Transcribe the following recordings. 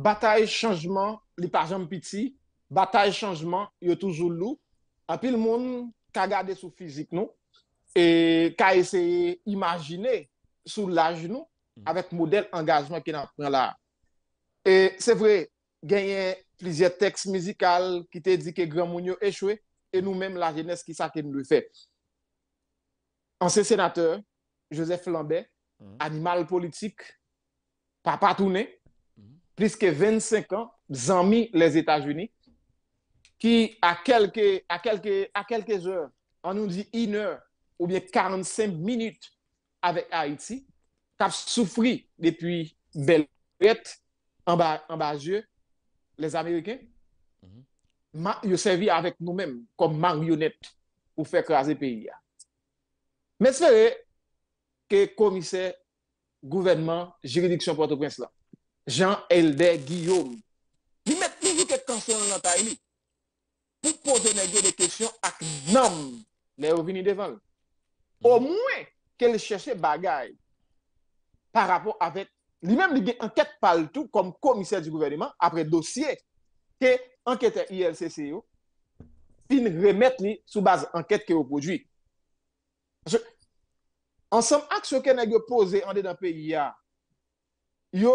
bataille changement, les par exemple petit, bataille changement, il y a toujours loup. puis pile monde qui a sous physique nous et qui a essayé d'imaginer sous l'âge nous mm. avec modèle engagement qui prend là. Et c'est vrai, gagné plusieurs textes musicaux qui te dit que grand monde échoué et nous-mêmes la jeunesse qui ça qui nous le fait. Ancien sénateur Joseph Lambert, mm. animal politique, papa tourné que 25 ans, ans, mis les états unis qui, à quelques à on à quelques heures, on nous dit 1 heure ou bien 45 minutes avec Haïti, souffert depuis en en bas en bas les Américains, mm -hmm. avec servi mêmes nous-mêmes pour faire pour faire pays. pays pays. vrai que le commissaire gouvernement, juridiction Port-au-Prince Jean Elder Guillaume. Il met toujours quelques questions dans la taille. Pour poser des questions à Nam, les revenus devant. Au mm. moins, qu'elle cherche bagaille par rapport avec lui-même, il a enquête partout comme commissaire du gouvernement après dossier que enquête ILCCO fin remettre sous base enquête qu'il a produit. ensemble, avec ce qu'il a posé en dedans pays, il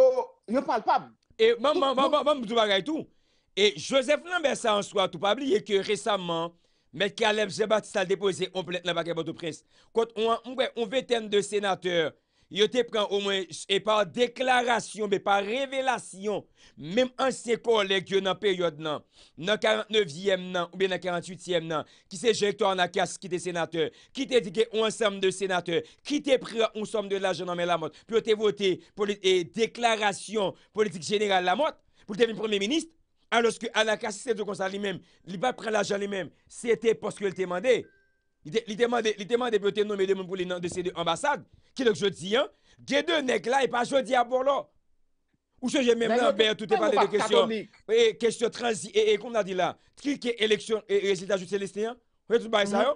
parle pas. Et maman, maman, tout tout. Et Joseph Lambert, ça en soit tout pas oublier que récemment, M. Caleb ça a déposé un plainte dans le au prince Quand on, a un de sénateurs Yo te pren ou mwen, e pa deklarasyon, be pa revelasyon, menm anse kon leg yo nan peryod nan, nan 49yem nan, ou be nan 48yem nan, ki se jek to an akas ki te senateur, ki te dike ou ansam de senateur, ki te pre ou ansam de laje nan men la mot, pou yo te vote, pou yo te deklarasyon politik jeneral la mot, pou yo te ven premier ministre, aloske an akas se dekonsan li menm, li va pre laje nan li menm, se te poske yo te mande, li teman depote nomede moun pou li nan desede ambasade, ki lèk jodi an, ge de nek la, e pa jodi apor lò. Ou se jè mè mè mè, toutè pa de de kèsyon, kèsyon transi, e kon la di la, trike, eleksyon, e rezidajou celestè an, pou lèk tout pa yè sa yo?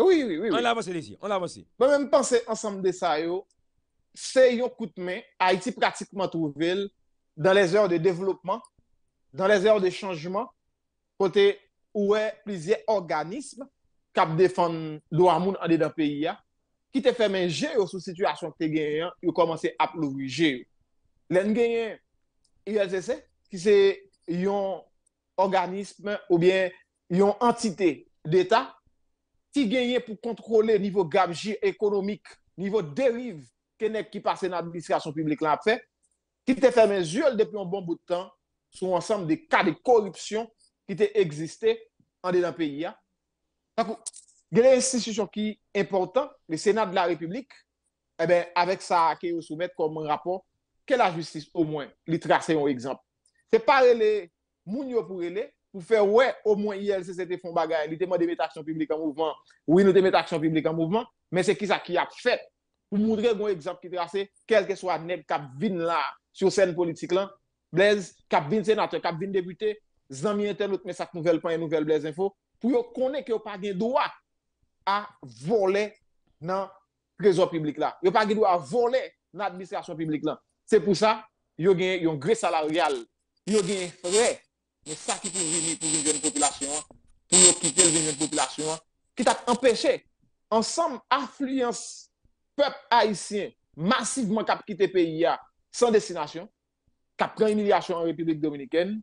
Oui, oui, oui. An avansè desi, an avansè. Ben mè mè panse ansam de sa yo, se yon koutme, ha iti pratikman touvel, dan les or de devlopman, dan les or de chanjman, pote ouè plizye organisme, Cap defan do a moun ande dan ki te fait un yo sou situasyon qui te commencé yo komanse ap loui jè yo. Len genyen ILCC, ki se yon organisme ou bien yon entité d'État, ki genyen pou contrôler niveau gabji ekonomik, nivou niveau kenek ki pase nan qui publik lan dans fè, ki te a fait un jeu depuis un bon bout de temps sou l'ensemble des cas de corruption qui te existé en dan pays il y a des institution qui est importante, le Sénat de la République, eh ben, avec ça, qui vous soumettre comme rapport, que la justice, au moins, les tracer un exemple. C'est pas les mounio pour les, pour faire, ouais, au moins, ILC, c'était fond bagarre, il demande de mettre action publique en mouvement, oui, nous mettons action publique en mouvement, mais c'est qui ça qui a fait pour montrer un exemple qui tracé, quel que soit nèg qui là, sur scène politique là, Blaise, qui vient sénateur, qui député, Zami Internet, mais ça nouvelle pas une nouvelle Blaise Info, pour connaître que vous n'avez pas le droit à voler dans le trésor public. Vous n'avez pas le droit à voler dans l'administration publique. C'est pour ça que vous avez un grève salarial. Vous avez un frais. Mais ça qui peut venir pour une jeune population, pour quitter une jeune population, qui t'a empêché, ensemble, affluence, peuple haïtien, massivement qui kite quitté le pays sans destination, qui ont pris une en République dominicaine,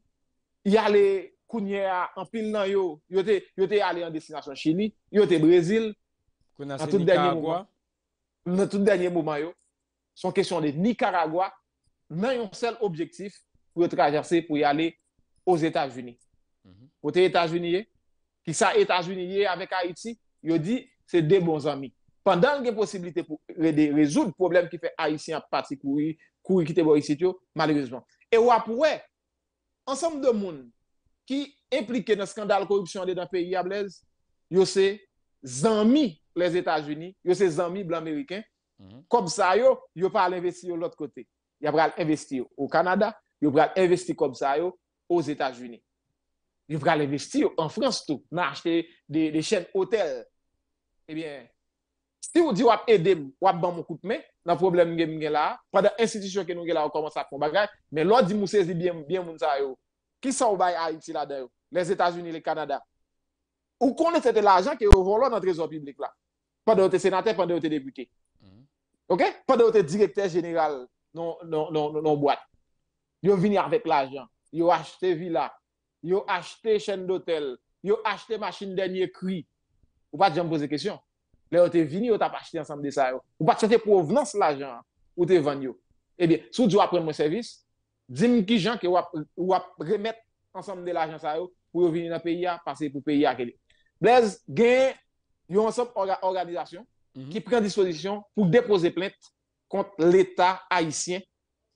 y aller kounye a anpil nan yo, yo te, yo te ale an destinasyon Chili, yo te Brésil. nan tout denye mouman, nan tout dernier moment, yo, son question de Nicaragua, nan yon sel objektif pou yo traverser pou yo aux états unis Mm -hmm. états te unis ye, ki sa états unis ye avek Haiti, yo di se de bon Pendant Pendan gen posibilite pou rezoud problem ki fe Haitien pati kouri, kouri ki te bo yisit yo, malheureusement. Et wap wè, ensemble de monde, qui impliqué dans le scandale de corruption dans le pays à Blaise, yo c'est amis les États-Unis, yo c'est amis blancs américains. Comme mhm. ça yo, yo pas investir de l'autre côté. Ils va investir au Canada, yo va investir comme ça yo aux États-Unis. Ils va investir en France tout, m'acheter des, des chaînes hôtels. Eh bien, si vous dites wap aider, wap ban mon coup de main, dans problème gen là, pendant institution que nous gen là, on commence à faire bagage, mais l'autre dit mou c'est bien bien moun yo qui sont au Haïti là-dedans? Les États-Unis, le Canada. Où qu'on cet l'argent qui est au volant dans le trésor public là. Pendant que sénateur, pendant que député. Mhm. OK? Pendant que directeur général non, non, non, non boîte. Ils viennent avec l'argent. Ils ont acheté villa. Ils ont acheté chaîne d'hôtel. Ils ont acheté machine dernier cri. Ou pas de me poser question. vous êtes venu, ils ont acheté ensemble de ça. Ou pas de provenance l'argent. Hein, Ou es vendu. Eh bien, si vous apprenez mon service, Dizim ki jan ke wap remet ansanm de l'ajans a yo pou yo vini nan PIA, pase pou PIA ke li. Blaise, gen yon ansanm organizasyon mhm. ki pren dispozisyon pou depoze plente kont l'Etat Haitien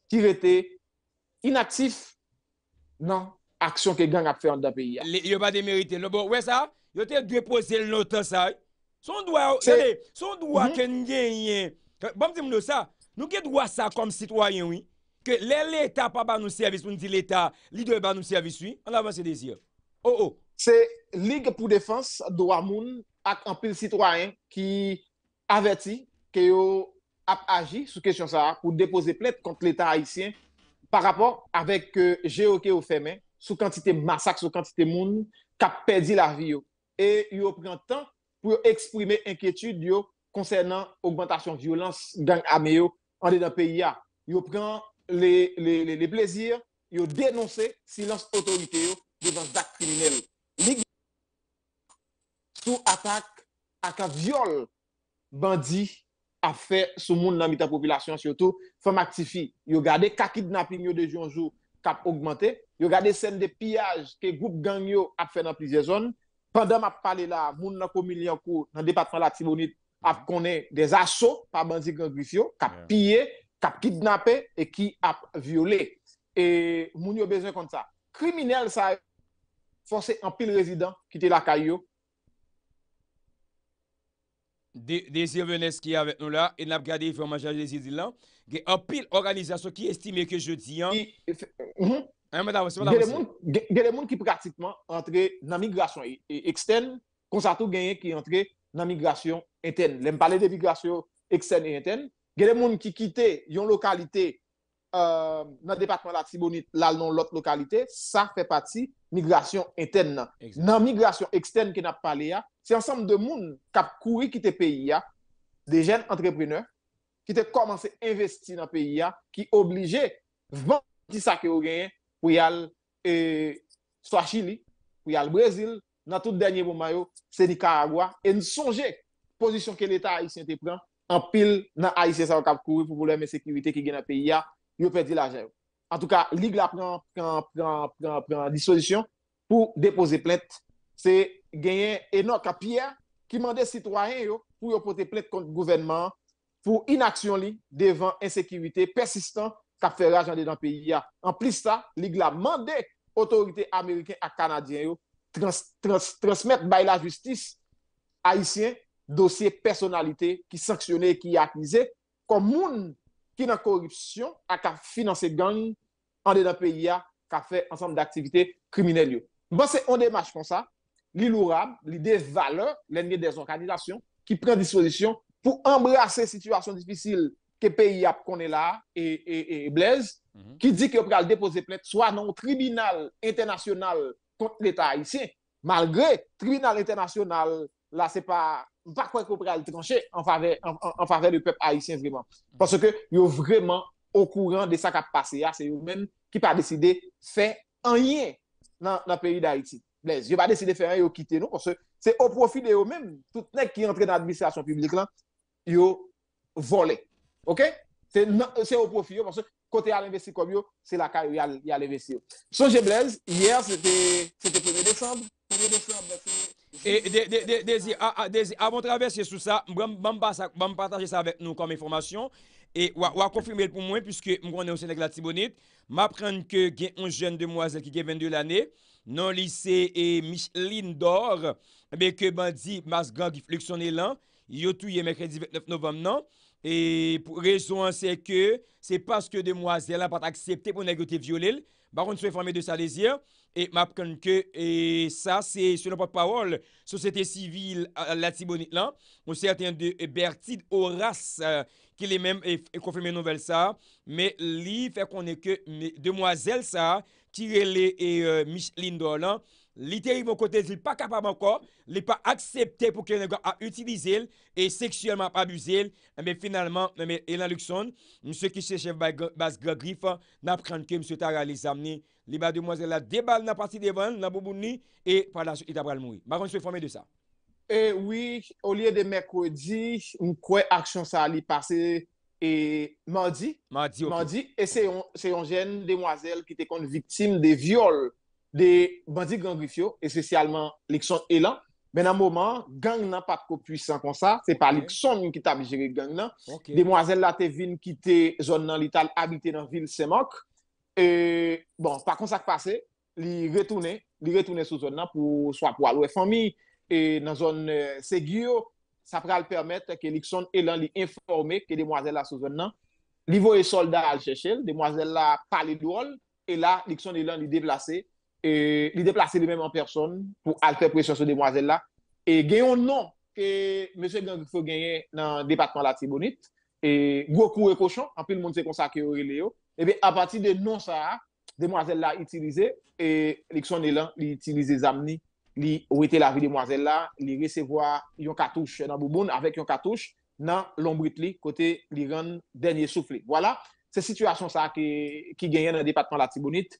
ki vete inaksif nan aksyon ke gen ap fe yon nan PIA. Yo pa de merite. Lo bon, we sa, yo te depoze l'nota sa. Son dwa son dwa mhm. ken gen yon bon dim nou sa, nou ke dwa sa konm sitwayen wii? ke lè l'Etat pa ba nou servis, moun di l'Etat, li dwe ba nou servis si, an avansi desi yo. O, o. Se lig pou defans, do a moun, ak an pil sitwanyen, ki aveti, ke yo ap aji, sou kesyon sa, pou depose plet kont l'Etat Haitien, par rapport, avek ge ok yo femen, sou kantite masak, sou kantite moun, kap pedi la vi yo. E yo pren tan, pou yo eksprime enkyetude yo, konsernan augmentation violans, gang ame yo, an de dan peyi ya. Yo pren an, les, les, les, plaisirs, ils ont dénoncé silence autorité devant des actes criminels. sous attaque à viols viol bandit a fait sous monde dans la population surtout femmes actifi yo gardé les kidnapping de jour en jour cap augmenté yo gardé scène de pillage que groupe gang yo a fait dans plusieurs zones pendant m'a parlé là moun dans commune dans département la Timonite a mm. connu des assauts par bandits gang qui ont pillé qui a kidnappé et qui a violé. Et nous avons besoin comme ça. Criminel ça forcé un pile résident qui était la caillou. Désir Venez qui est avec nous là, et n'a regardé information des îles Il y a un pile organisation qui estime que je dis. Il y a des gens qui pratiquement entrent dans la migration externe, comme ça tout gagné qui entrent dans la migration interne. Je parle de migration externe et interne. Il y a des gens qui quittent une localité dans le département de la Tibonite, là, dans l'autre localité, ça fait partie de migration interne. Dans la migration externe qui n'a parlé, c'est ensemble de gens qui ont couru quitter le pays, des jeunes entrepreneurs qui ont commencé à investir dans le pays, qui ont obligés de vendre ça qui ont gagné pour y e, soit Chili, pour y Brésil, dans tout dernier moment, c'est Nicaragua. Et nous songez position que l'État haïtien te prend en pile dans Haïtien ça cap pour problème insécurité sécurité qui gagne dans pays a yo l'argent en tout cas ligue la prend une disposition pour déposer plainte c'est gagner Enoch Pierre qui mande citoyen yo pour yo plainte contre gouvernement pour inaction devant insécurité persistante qui fait l'argent dans pays en plus ça ligue la mandé autorité américaine à canadien yo transmettre la justice haïtien dossier personnalité qui sont qui akize, comme moun qui n'a corruption, a financer gang en de pays qui a fait ensemble d'activités criminelles. Bon, c'est on démarche pour ça li l'idée de valeur, l'enye des organisations qui prend disposition pour embrasser situation difficile que que pays pays là là et et et mm -hmm. déposer plainte soit dans plainte soit non tribunal international contre l'État haïtien malgré tribunal là, là c'est pas pas quoi qu'on pourrait le trancher en faveur, du peuple haïtien vraiment. Parce que sont vraiment au courant de ce qui a passé, ah, c'est eux-mêmes qui pas décidé de faire rien dans, dans le pays d'Haïti. Blaise, yo pas décidé de faire rien, ont quitter nous parce que c'est au profit de eux-mêmes. Tout le monde qui entré dans l'administration publique là, ont volé. OK? C'est au profit parce que côté à l'investissement comme yo, c'est la carrière a l'investissement. Songez Blaise, hier c'était le 1er décembre. 1er décembre, E, Dezi, avon travesye sou sa, mbèm pataje sa avèk nou kòm informasyon, e wak konfirmèl pou mwen, pwiske mkwèm gwen nou senèk la tibonit, m aprenn ke gen yon jèn demwazèl ki gen 22 lannè, nan lisey e Micheline Dor, mbèm ke bèm di mas gan ki fleksyonè lan, yotou yè mèkredi 29 novem nan, e pou rezon se ke se paske demwazèl an pat akseptè pou negote vyo lèl, baron sou informèl de sa lèzyèl, E map kwenke, e sa, se yon pa pa wol, sosete sivil la tibonit lan, monser ten de e, bertid oras, ki le menm e, e konfeme nouvel sa, me li fè konen ke demwazel sa, ki rele e, e Michelin do lan, li teribon kotez li pa kapab anko, li pa aksepte pou ke le gwa a utilizil, e seksyelman pa abuzil, ame finalman, non, ame elan lukson, monser ki seche bas gradrif, monser kwenke, monser ta gwa li zamni, Li badi mwazel la debal nan pati devan, nan boubouni, e fwa la itabral moui. Bakon, jpe fwame de sa. Eh, wii, ou liye de Mekwedi, ou kwe aksyon sa li pase, e mandi, mandi, e se yon jen, de mwazel ki te kon vitim de viol de bandi gangrifyo, espesyalman Likson Elan, men an mwoman, gang nan pat ko pwisan kon sa, se pa Likson yon ki tabi jere gang nan, de mwazel la te vin ki te zon nan lital habite nan vil Semak, Et bon, par contre, ça passe, il retourné il retourné sous zone pour soit pour aller à la famille, et dans une zone euh, Ségur, ça peut permettre que l'exemple et l'an informé que les demoiselle est sous zone, il va y soldats à chercher, demoiselle n'a pas de et là, l'exemple et l'an déplacé, et il déplacer lui-même en personne pour alterner pression sur la demoiselle. Et il un nom que M. Ganguil dans le département de la Tibonite, et il un nom que faut gagner dans département la Tibonite, et cochon y a un le y a en plus monde qui est consacré que et eh bien, à partir de non ça, demoiselle l'a utilisé et l'élection élan, il utilisé Zamni, il aurait la vie demoiselle là, il recevoir une cartouche dans Bouboune avec une cartouche dans l'ombritli côté l'Iran dernier souffle. Voilà, c'est situation ça qui qui dans le département de la Tibonite.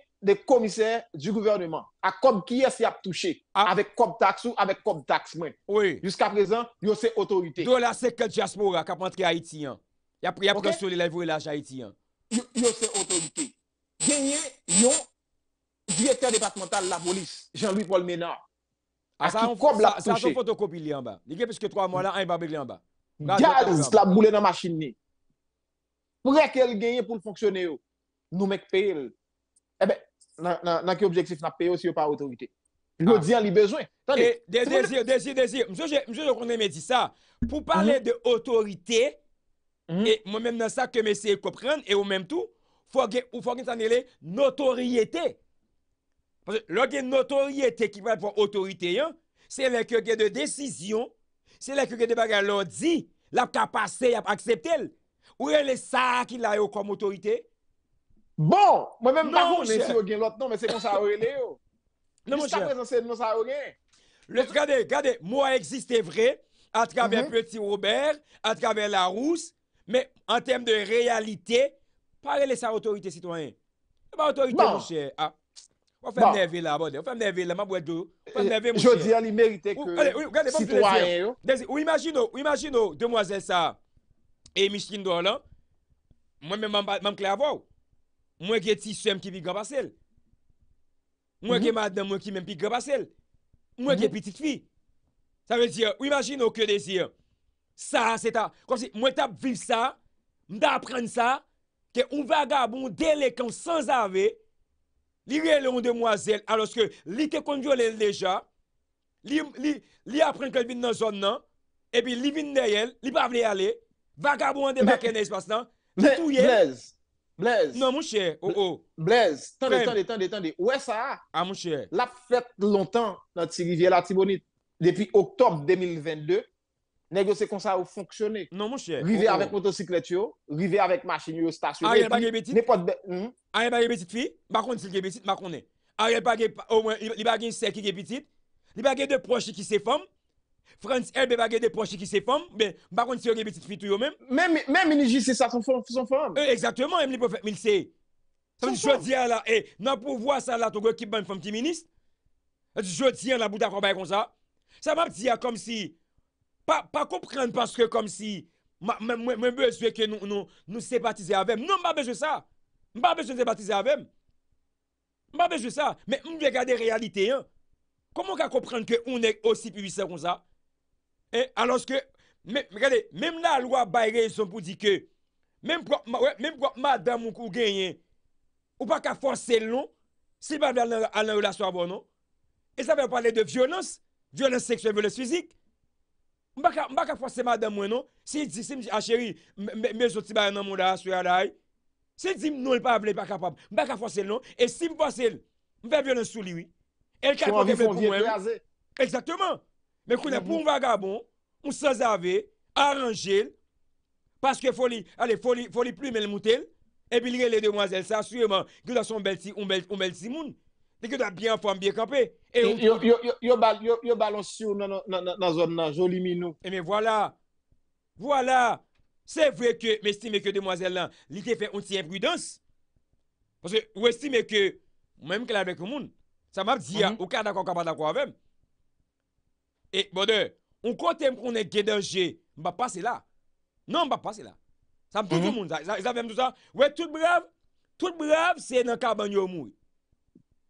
des commissaires du gouvernement. À comme qui est-ce qui a touché ah. Avec comme taxe ou avec comme taxe moins. Oui. Jusqu'à présent, il y a yo c'est autorité. Dollar c'est que diaspora qui a rentré Haïtiens Il a pris un pression les live l'argent haïtien. Yo, a c'est autorité. Gagné yon directeur départemental de la police, Jean-Louis Paul Ménard. Ah, ça, on, COB l'a touché. Ça, ça photocopie en bas. Il y a plus que trois mois là, un babé en bas. Gaz la boule dans la machine. Pour qu'elle gagne pour le fonctionner. Nous mec paye nan ki objeksef nan peyo si yo pa otorite. Lo ah. di an li bejwen. Eh, de zi, mm-hmm. de zi, de zi, msè jè konen me di sa, pou pale de otorite, mwen men nan sa kem ese yon kopren, e ou menm tou, ou fò gen san ele notoriete. Lo gen notoriete ki vèl pou otorite yon, se lè ke gen de desisyon, se lè ke gen de bagan lo di, la kapase yon ap akseptel, ou yon le sa ki la yo kom otorite, Bon, mwen mèm nan mwen jenlote. Non, mwen non, se kon sa a ouye non, non, le ou. Nou mwen jenlote. Nons a ouye le. Gade, gade, mou an eksiste vre. A trabe petit Roubert. A trabe Larousse. Mè an tem de realite, parele sa bon, autorite sitoyen. Mwen mwen autorite mwen jenlote. Mwen fèm nevi la, mwen fèm nevi la. Mwen fèm nevi mwen jenlote. Jodi an y merite kwa sitoyen ou. Ou imagino, ou imagino, demwazè sa et Micheline Dornan. Mwen mèm mam klè avwa ou. Mwen gen ti sèm ki bi gwa basèl. Mwen gen mhm. madè mwen ki men bi gwa basèl. Mwen gen pitit fi. Sa vezi, ou imagine ou ke de zi. Sa, se ta. Mwen tap viv sa, mwen apren sa, ke ou vagabou, delekan, sans avè, li wè lè ou demwazèl, aloske li te kondjo lè lèja, li apren ke lè bin nan zon nan, epi li vin nè yèl, li pa vè yèl, le vagabou an de bakè nè y espas nan, lè tou yèl, Blaise. Non, mon cher. Oh, oh. Blaise, attendez, attendez, attendez, attendez. Où est ça? Ah, mon cher. La fête longtemps dans rivière la Tibonite. Depuis octobre 2022, négocier comme ça a fonctionné. Non, mon cher. Rivé oh, oh, avec motocyclette, rivé avec machine, yo nest hmm? Ariel pas de petite. N'importe de. Ariel pas de petite fille. Par contre, s'il est petite, ma connaît. Ariel pas au moins, il pas de sec qui est petite. Il pas de proche qui s'est femme. France LB va des proches qui se femme, mais par contre, si une petite fille tout même. Même, même une c'est ça, son, euh, eh, son femme. exactement, même les prophètes, mais c'est. Ça veut dire, je dis là, et non pour voir ça, là, ton qui bonne femme qui ministre. Je dis, la bouddha combat comme ça. Ça m'a dit, comme si. Pas, pas comprendre parce que, comme si. même même besoin que nous nous, nous sympathiser avec. Non, pas besoin de ça. Pas besoin de baptiser avec. Pas besoin de ça. Mais on doit regarder la réalité. Hein. Comment on comprendre comprendre on est aussi puissant comme ça? Anos ke, gade, mem la lwa bayre yon son pou di ke, mem kwa madan mou kou genye, ou baka fwase l nou, si mwen pa vle an lè relasyon abon nou, e sa vle w pale de violons, violons seksuel, violons fizik, mwen baka fwase madan mwen nou, si di si mwen a chéri, mwen soti bay nan moun la, si di mwen non lè pa vle, mwen baka fwase l nou, e si mwen fwase l, mwen vle violons sou liwi, el ka fwase mwen pou mwen, exaktement, Mè koune pou mwagabon, mw sa zave, aranje l, paske foli plume l moutel, e bilire l demwazel sa asuyeman, gyo da son belsi moun, dè gyo da byan fòm byan kampè. Yo balonsi yo nan zon nan joli minou. E mè wala, wala, se vwe ke mè stime ke demwazel lan, li te fè un tiye prudens, wè stime ke mèm kè la bekou moun, sa mè ap diya, wè kè akon kapat akon avèm, E, bode, un kote m konen gedenje, m ba pase la. Non, m ba pase la. Sa m pou di mhm. moun. Sa m pou di m tout sa. Ouè, tout brave, tout brave, se nan ka banyo mou.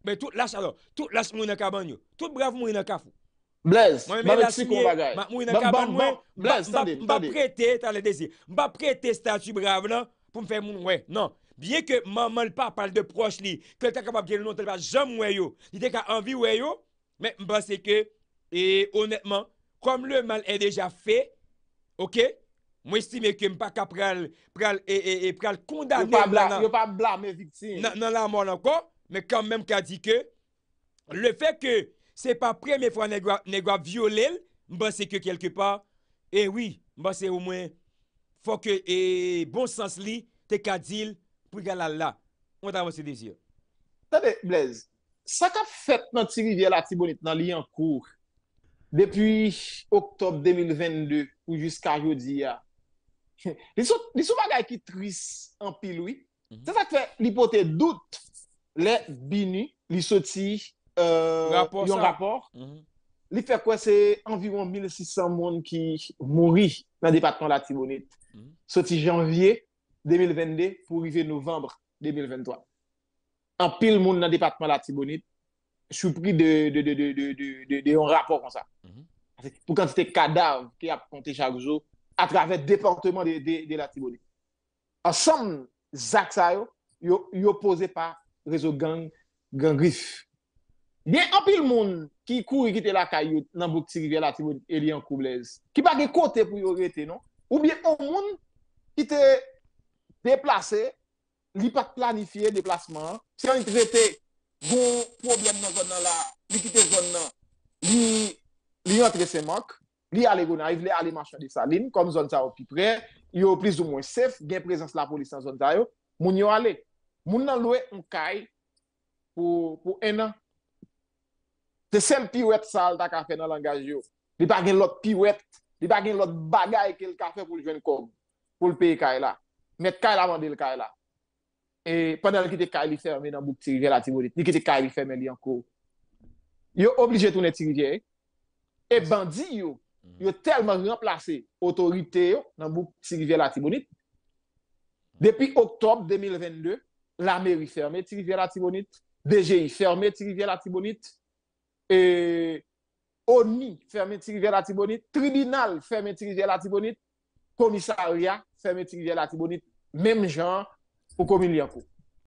Mè tout las alò. Tout las moun nan ka banyo. Tout brave moun nan ka foun. Blaise, m wè mè la si kou bagay. M wè m wè nan ka banyo m wè. Blaise, ta bè. M ba prete, ta lè dezi. M ba prete statu brave la, pou m fè m wè. Non, bie ke m man l pa pal de proche li, kèlta kèm ap gèlou nan, E, honetman, kom le mal e deja fe, ok, mwen istime ke m pa kap pral, pral, e, e, e, pral kondamnen nan. Yo pa blan, yo pa blan men viktsin. Nan la moun ankon, men kam menm ka di ke, le fe ke se pa premen fwa negwa, negwa violel, mba se ke kelke pa, e, wii, mba se ou mwen, fwa ke, e, bonsans li, te ka dil, pou gala la. Mwen ta monsi dezyo. Tade, Blaise, sa ka fet nan ti rivye la tibonit nan li an kouk, Depi oktob 2022 ou jiska yo di ya. Li sou bagay ki tris an pil wè. Mhm. Se fak fè, li pote dout le binu. Li soti euh, yon rapor. Mhm. Li fè kwa se anviron 1600 moun ki mouri nan departement la Tibonit. Mhm. Soti janvye 2022 pou vive novembre 2023. An pil moun nan departement la Tibonit. surpris de, de, de, de, de un rapport comme ça. Mhm. pour quand Pour quand c'était cadavre qui a compté chaque jour à travers le département de, la Tibonite. Ensemble, Zach Sayo, il opposé par réseau gang, gang Il y a un peu de monde qui court et qui la caillou dans le de la Tibonite et Koublaise. Qui pas de côté pour y arrêter, non? Ou bien un monde qui était déplacé, il pas planifié déplacement, si on Gou problem nan zon nan la, li kite zon nan, li yon tre se mak, li ale goun arrive, li ale machan di sa lin, kom zon ta ou pi pre, yo ou plis ou mwen sef, gen prezans la polis an zon tayo, moun yo ale. Moun nan loue un kay pou ena, te sem piwet sa al ta kafe nan langaj yo. Li pa gen lot piwet, li pa gen lot bagay ke l kafe pou l jwen kom, pou l peyi kay la, met kay la mandi l kay la. e pendant ki te ka li ferme nan bouk à la Timolit, ni ki te ka li ferme li anko, yo oblije toune ti Et e bandi yo, yo mm. telman remplase otorite yo nan bouk ti rivye la Timolit. Depi oktob 2022, la mairie ferme ti à la Timolit, DGI ferme ti rivye la Timolit, e... ONI ferme ti la la tribunal ferme ti rivye la Tibonit, komisaria ferme ti rivye la Tibonit, mem jan, pourquoi il y a Comiliaco.